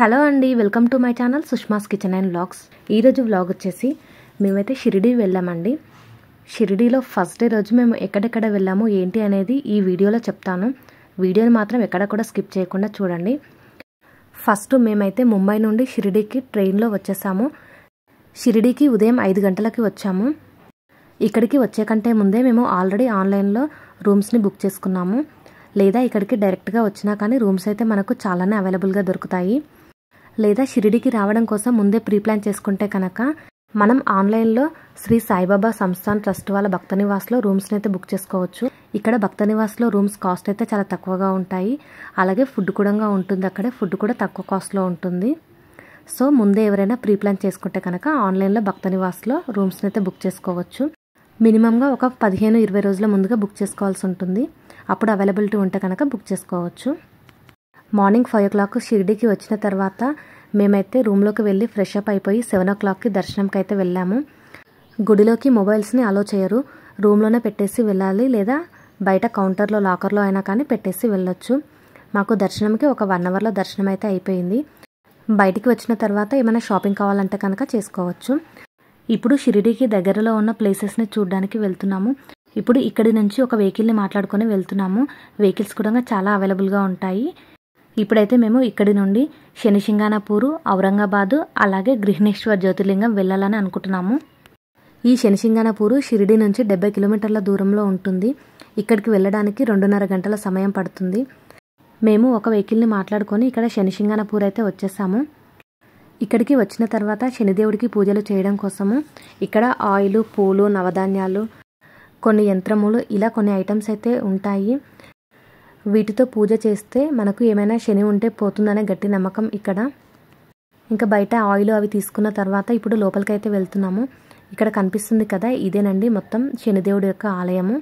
hello అండి welcome to my channel Sushma's kitchen and blogs ఈరోజు vlog వచ్చేసి మేమైతే షిరిడి వెళ్ళామండి షిరిడీలో ఫస్ట్ డే రోజు మేము ఎక్కడెక్కడ వెళ్ళాము ఏంటి అనేది ఈ వీడియోలో చెప్తాను వీడియోని మాత్రం ఎక్కడ కూడా స్కిప్ చేయకుండా చూడండి ఫస్ట్ మేమైతే ముంబై నుండి షిరిడీకి ట్రైన్లో వచ్చేసాము షిరిడీకి ఉదయం ఐదు గంటలకి వచ్చాము ఇక్కడికి వచ్చే కంటే ముందే మేము ఆల్రెడీ ఆన్లైన్లో రూమ్స్ని బుక్ చేసుకున్నాము లేదా ఇక్కడికి డైరెక్ట్గా వచ్చినా కానీ రూమ్స్ అయితే మనకు చాలానే అవైలబుల్గా దొరుకుతాయి లేదా షిరిడికి రావడం కోసం ముందే ప్రీప్లాన్ చేసుకుంటే కనుక మనం ఆన్లైన్లో శ్రీ సాయిబాబా సంస్థాన్ ట్రస్ట్ వాళ్ళ భక్త నివాస్లో రూమ్స్ని అయితే బుక్ చేసుకోవచ్చు ఇక్కడ భక్త నివాస్లో రూమ్స్ కాస్ట్ అయితే చాలా తక్కువగా ఉంటాయి అలాగే ఫుడ్ కూడా ఉంటుంది అక్కడే ఫుడ్ కూడా తక్కువ కాస్ట్లో ఉంటుంది సో ముందే ఎవరైనా ప్రీప్లాన్ చేసుకుంటే కనుక ఆన్లైన్లో భక్త నివాస్లో రూమ్స్ని అయితే బుక్ చేసుకోవచ్చు మినిమంగా ఒక పదిహేను ఇరవై రోజుల ముందుగా బుక్ చేసుకోవాల్సి ఉంటుంది అప్పుడు అవైలబిలిటీ ఉంటే కనుక బుక్ చేసుకోవచ్చు మార్నింగ్ ఫైవ్ ఓ క్లాక్ షిరిడీకి వచ్చిన తర్వాత మేమైతే రూమ్లోకి వెళ్ళి ఫ్రెష్ అప్ అయిపోయి సెవెన్ ఓ క్లాక్కి దర్శనంకి అయితే వెళ్ళాము గుడిలోకి మొబైల్స్ని అలో చేయరు రూమ్లోనే పెట్టేసి వెళ్ళాలి లేదా బయట కౌంటర్లో లాకర్లో అయినా కానీ పెట్టేసి వెళ్ళొచ్చు మాకు దర్శనంకి ఒక వన్ అవర్లో దర్శనం అయితే అయిపోయింది బయటికి వచ్చిన తర్వాత ఏమైనా షాపింగ్ కావాలంటే కనుక చేసుకోవచ్చు ఇప్పుడు షిరిడీకి దగ్గరలో ఉన్న ప్లేసెస్ని చూడడానికి వెళ్తున్నాము ఇప్పుడు ఇక్కడి నుంచి ఒక వెహికల్ని మాట్లాడుకొని వెళ్తున్నాము వెహికల్స్ కూడా చాలా అవైలబుల్గా ఉంటాయి ఇప్పుడైతే మేము ఇక్కడి నుండి శనిసింగానపూరు ఔరంగాబాదు అలాగే గృహిణేశ్వర్ జ్యోతిర్లింగం వెళ్ళాలని అనుకుంటున్నాము ఈ శనిసింగానపూరు షిరిడి నుంచి డెబ్బై కిలోమీటర్ల దూరంలో ఉంటుంది ఇక్కడికి వెళ్ళడానికి రెండున్నర గంటల సమయం పడుతుంది మేము ఒక వెహికల్ని మాట్లాడుకొని ఇక్కడ శనిసింగానపూర్ అయితే వచ్చేసాము ఇక్కడికి వచ్చిన తర్వాత శనిదేవుడికి పూజలు చేయడం కోసము ఇక్కడ ఆయిల్ పూలు నవధాన్యాలు కొన్ని యంత్రములు ఇలా కొన్ని ఐటమ్స్ అయితే ఉంటాయి వీటితో పూజ చేస్తే మనకు ఏమైనా శని ఉంటే పోతుందనే గట్టి నమ్మకం ఇక్కడ ఇంకా బయట ఆయిల్ అవి తీసుకున్న తర్వాత ఇప్పుడు లోపలికైతే వెళ్తున్నాము ఇక్కడ కనిపిస్తుంది కదా ఇదేనండి మొత్తం శనిదేవుడి యొక్క ఆలయము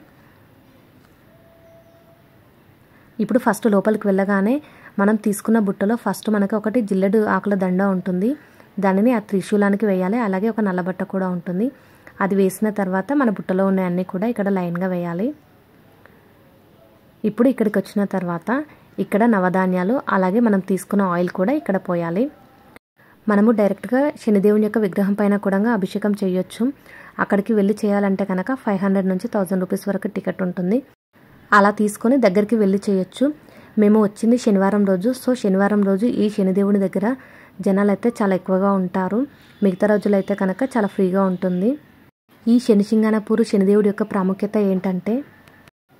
ఇప్పుడు ఫస్ట్ లోపలికి వెళ్ళగానే మనం తీసుకున్న బుట్టలో ఫస్ట్ మనకు ఒకటి జిల్లెడు ఆకుల దండ ఉంటుంది దానిని ఆ త్రిశూలానికి వేయాలి అలాగే ఒక నల్లబట్ట కూడా ఉంటుంది అది వేసిన తర్వాత మన బుట్టలో ఉన్న అన్నీ కూడా ఇక్కడ లైన్గా వేయాలి ఇప్పుడు ఇక్కడికి వచ్చిన తర్వాత ఇక్కడ నవధాన్యాలు అలాగే మనం తీసుకున్న ఆయిల్ కూడా ఇక్కడ పోయాలి మనము డైరెక్ట్గా శనిదేవుని యొక్క విగ్రహం పైన కూడా అభిషేకం చేయొచ్చు అక్కడికి వెళ్ళి చేయాలంటే కనుక ఫైవ్ హండ్రెడ్ నుంచి థౌజండ్ రూపీస్ వరకు టికెట్ ఉంటుంది అలా తీసుకొని దగ్గరికి వెళ్ళి చేయొచ్చు మేము వచ్చింది శనివారం రోజు సో శనివారం రోజు ఈ శనిదేవుని దగ్గర జనాలు అయితే చాలా ఎక్కువగా ఉంటారు మిగతా రోజులైతే కనుక చాలా ఫ్రీగా ఉంటుంది ఈ శని సింగానపూరు శనిదేవుడి యొక్క ప్రాముఖ్యత ఏంటంటే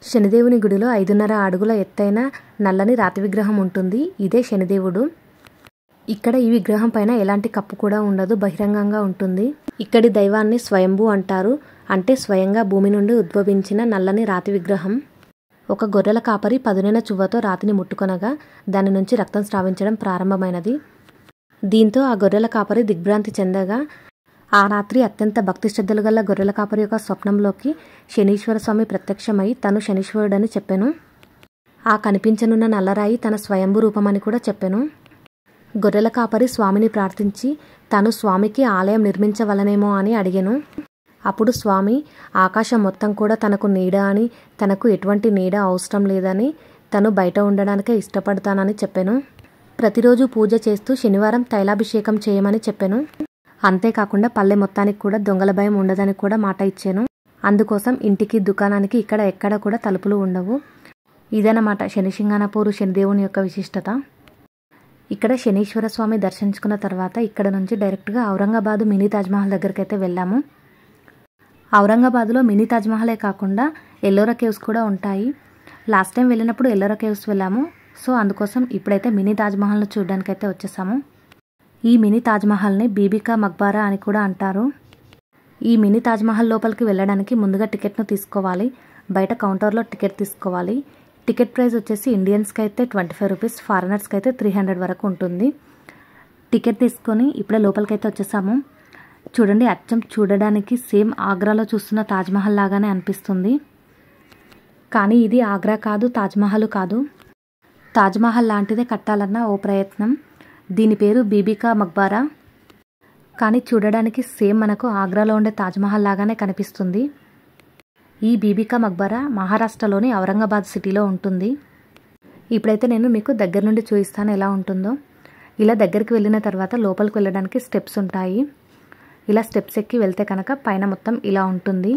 శనిదేవుని గుడిలో ఐదున్నర అడుగుల ఎత్తైన నల్లని రాతి విగ్రహం ఉంటుంది ఇదే శనిదేవుడు ఇక్కడ ఈ విగ్రహం పైన ఎలాంటి కప్పు కూడా ఉండదు బహిరంగంగా ఉంటుంది ఇక్కడి దైవాన్ని స్వయంభు అంటారు అంటే స్వయంగా భూమి నుండి ఉద్భవించిన నల్లని రాతి విగ్రహం ఒక గొర్రెల కాపరి పదునైన చువ్వతో రాతిని ముట్టుకొనగా దాని నుంచి రక్తం స్రావించడం ప్రారంభమైనది దీంతో ఆ గొర్రెల కాపరి దిగ్భ్రాంతి చెందగా ఆ రాత్రి అత్యంత భక్తి శ్రద్ధలు గల గొర్రెల కాపరి యొక్క స్వప్నంలోకి శనీశ్వర స్వామి ప్రత్యక్షమై తను శనీశ్వరుడని చెప్పాను ఆ కనిపించనున్న నల్లరాయి తన స్వయంభూ రూపమని కూడా చెప్పాను గొర్రెల కాపరి స్వామిని ప్రార్థించి తను స్వామికి ఆలయం నిర్మించవలనేమో అని అడిగాను అప్పుడు స్వామి ఆకాశం మొత్తం కూడా తనకు నీడ అని తనకు ఎటువంటి నీడ అవసరం లేదని తను బయట ఉండడానికే ఇష్టపడతానని చెప్పాను ప్రతిరోజు పూజ చేస్తూ శనివారం తైలాభిషేకం చేయమని చెప్పాను అంతేకాకుండా పల్లె మొత్తానికి కూడా దొంగల భయం ఉండదని కూడా మాట ఇచ్చాను అందుకోసం ఇంటికి దుకాణానికి ఇక్కడ ఎక్కడ కూడా తలుపులు ఉండవు ఇదన్నమాట శని శనిదేవుని యొక్క విశిష్టత ఇక్కడ శనీశ్వర స్వామి దర్శించుకున్న తర్వాత ఇక్కడ నుంచి డైరెక్ట్గా ఔరంగాబాదు మినీ తాజ్మహల్ దగ్గరికి అయితే వెళ్ళాము ఔరంగాబాద్లో మినీ తాజ్మహలే కాకుండా ఎల్లోరా కేవ్స్ కూడా ఉంటాయి లాస్ట్ టైం వెళ్ళినప్పుడు ఎల్లోరా కేవ్స్ వెళ్ళాము సో అందుకోసం ఇప్పుడైతే మినీ తాజ్మహల్ను చూడడానికి అయితే వచ్చేసాము ఈ మినీ తాజ్మహల్ని బీబికా మక్బారా అని కూడా అంటారు ఈ మినీ తాజ్మహల్ లోపలికి వెళ్ళడానికి ముందుగా టికెట్ను తీసుకోవాలి బయట కౌంటర్లో టికెట్ తీసుకోవాలి టికెట్ ప్రైస్ వచ్చేసి ఇండియన్స్కి అయితే ట్వంటీ ఫైవ్ రూపీస్ ఫారినర్స్కి అయితే త్రీ హండ్రెడ్ వరకు ఉంటుంది టికెట్ తీసుకొని ఇప్పుడే లోపలికైతే వచ్చేసాము చూడండి అచ్చం చూడడానికి సేమ్ ఆగ్రాలో చూస్తున్న తాజ్మహల్ లాగానే అనిపిస్తుంది కానీ ఇది ఆగ్రా కాదు తాజ్మహల్ కాదు తాజ్మహల్ లాంటిదే కట్టాలన్న ఓ ప్రయత్నం దీని పేరు బీబీకా మక్బారా కానీ చూడడానికి సేమ్ మనకు ఆగ్రాలో ఉండే తాజ్మహల్ లాగానే కనిపిస్తుంది ఈ బీబీకా మక్బరా మహారాష్ట్రలోని ఔరంగాబాద్ సిటీలో ఉంటుంది ఇప్పుడైతే నేను మీకు దగ్గర నుండి చూపిస్తాను ఎలా ఉంటుందో ఇలా దగ్గరికి వెళ్ళిన తర్వాత లోపలికి వెళ్ళడానికి స్టెప్స్ ఉంటాయి ఇలా స్టెప్స్ ఎక్కి వెళ్తే కనుక పైన మొత్తం ఇలా ఉంటుంది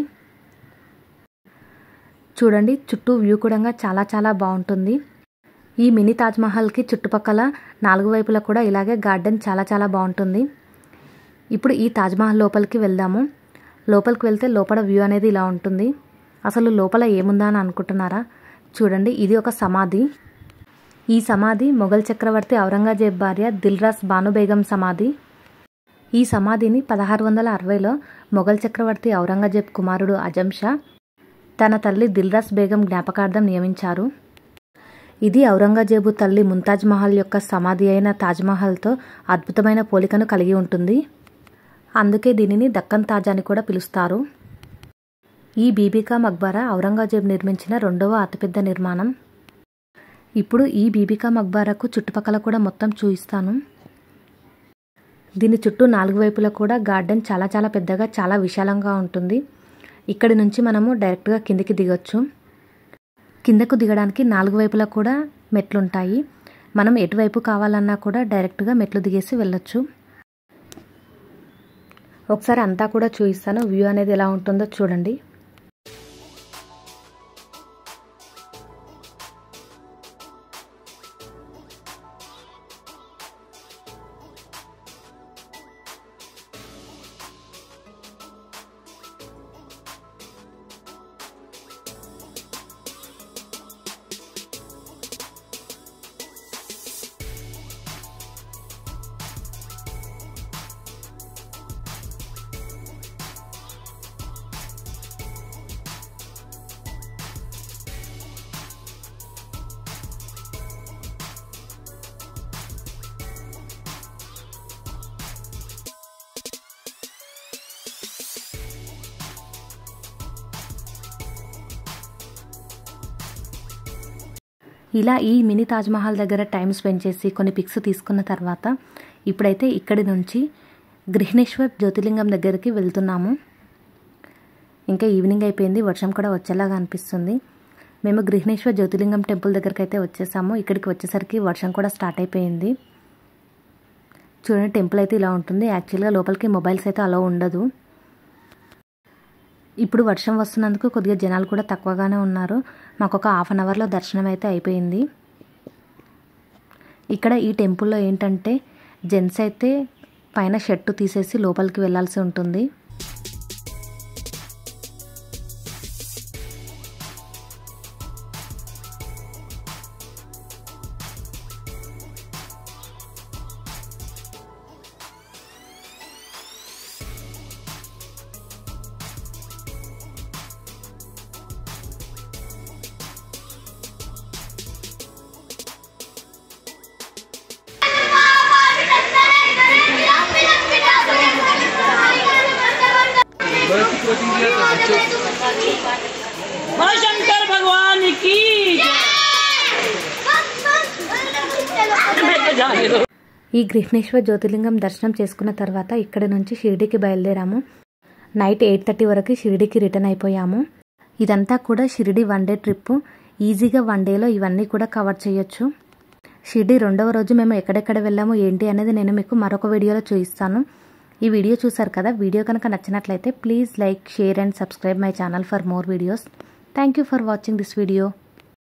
చూడండి చుట్టూ వ్యూ కూడా చాలా చాలా బాగుంటుంది ఈ మినీ తాజ్మహల్కి చుట్టుపక్కల నాలుగు వైపులా కూడా ఇలాగే గార్డెన్ చాలా చాలా బాగుంటుంది ఇప్పుడు ఈ తాజ్మహల్ లోపలికి వెళ్దాము లోపలికి వెళ్తే లోపల వ్యూ అనేది ఇలా ఉంటుంది అసలు లోపల ఏముందా అని అనుకుంటున్నారా చూడండి ఇది ఒక సమాధి ఈ సమాధి మొఘల్ చక్రవర్తి ఔరంగజేబ్ భార్య దిల్రాస్ బానుబేగం సమాధి ఈ సమాధిని పదహారు వందల అరవైలో మొఘల్ చక్రవర్తి ఔరంగజేబ్ కుమారుడు అజంషా తన తల్లి దిల్రాస్ బేగం జ్ఞాపకార్థం నియమించారు ఇది ఔరంగజేబు తల్లి ముంతాజ్ మహల్ యొక్క సమాధి అయిన తాజ్మహల్తో అద్భుతమైన పోలికను కలిగి ఉంటుంది అందుకే దీనిని దక్కన్ తాజ్ అని కూడా పిలుస్తారు ఈ బీబికా మక్బారా ఔరంగజేబు నిర్మించిన రెండవ అతిపెద్ద నిర్మాణం ఇప్పుడు ఈ బీబికా మక్బారాకు చుట్టుపక్కల కూడా మొత్తం చూయిస్తాను దీని చుట్టూ నాలుగు వైపులా కూడా గార్డెన్ చాలా చాలా పెద్దగా చాలా విశాలంగా ఉంటుంది ఇక్కడి నుంచి మనము డైరెక్ట్గా కిందికి దిగొచ్చు కిందకు దిగడానికి నాలుగు వైపులా కూడా మెట్లుంటాయి మనం ఎటువైపు కావాలన్నా కూడా డైరెక్ట్గా మెట్లు దిగేసి వెళ్ళొచ్చు ఒకసారి అంతా కూడా చూపిస్తాను వ్యూ అనేది ఎలా ఉంటుందో చూడండి ఇలా ఈ మినీ తాజ్మహల్ దగ్గర టైం స్పెండ్ చేసి కొన్ని పిక్స్ తీసుకున్న తర్వాత ఇప్పుడైతే ఇక్కడి నుంచి గృహణేశ్వర్ జ్యోతిర్లింగం దగ్గరికి వెళ్తున్నాము ఇంకా ఈవినింగ్ అయిపోయింది వర్షం కూడా వచ్చేలాగా అనిపిస్తుంది మేము గృహణేశ్వర జ్యోతిర్లింగం టెంపుల్ దగ్గరికి అయితే వచ్చేసాము ఇక్కడికి వచ్చేసరికి వర్షం కూడా స్టార్ట్ అయిపోయింది చూడండి టెంపుల్ అయితే ఇలా ఉంటుంది యాక్చువల్గా లోపలికి మొబైల్స్ అయితే అలా ఉండదు ఇప్పుడు వర్షం వస్తున్నందుకు కొద్దిగా జనాలు కూడా తక్కువగానే ఉన్నారు మాకు ఒక హాఫ్ అన్ అవర్లో దర్శనం అయితే అయిపోయింది ఇక్కడ ఈ టెంపుల్లో ఏంటంటే జెంట్స్ అయితే పైన షర్టు తీసేసి లోపలికి వెళ్ళాల్సి ఉంటుంది ఈ గృహిణేశ్వర జ్యోతిర్లింగం దర్శనం చేసుకున్న తర్వాత ఇక్కడ నుంచి షిరిడికి బయలుదేరాము నైట్ ఎయిట్ థర్టీ వరకు షిరిడికి రిటర్న్ అయిపోయాము ఇదంతా కూడా షిరిడి వన్ డే ట్రిప్ ఈజీగా వన్ డేలో ఇవన్నీ కూడా కవర్ చేయొచ్చు షిరిడి రెండవ రోజు మేము ఎక్కడెక్కడ వెళ్ళాము ఏంటి అనేది నేను మీకు మరొక వీడియోలో చూపిస్తాను ఈ వీడియో చూసారు కదా వీడియో కనుక నచ్చినట్లయితే please like share and subscribe my channel for more videos thank you for watching this video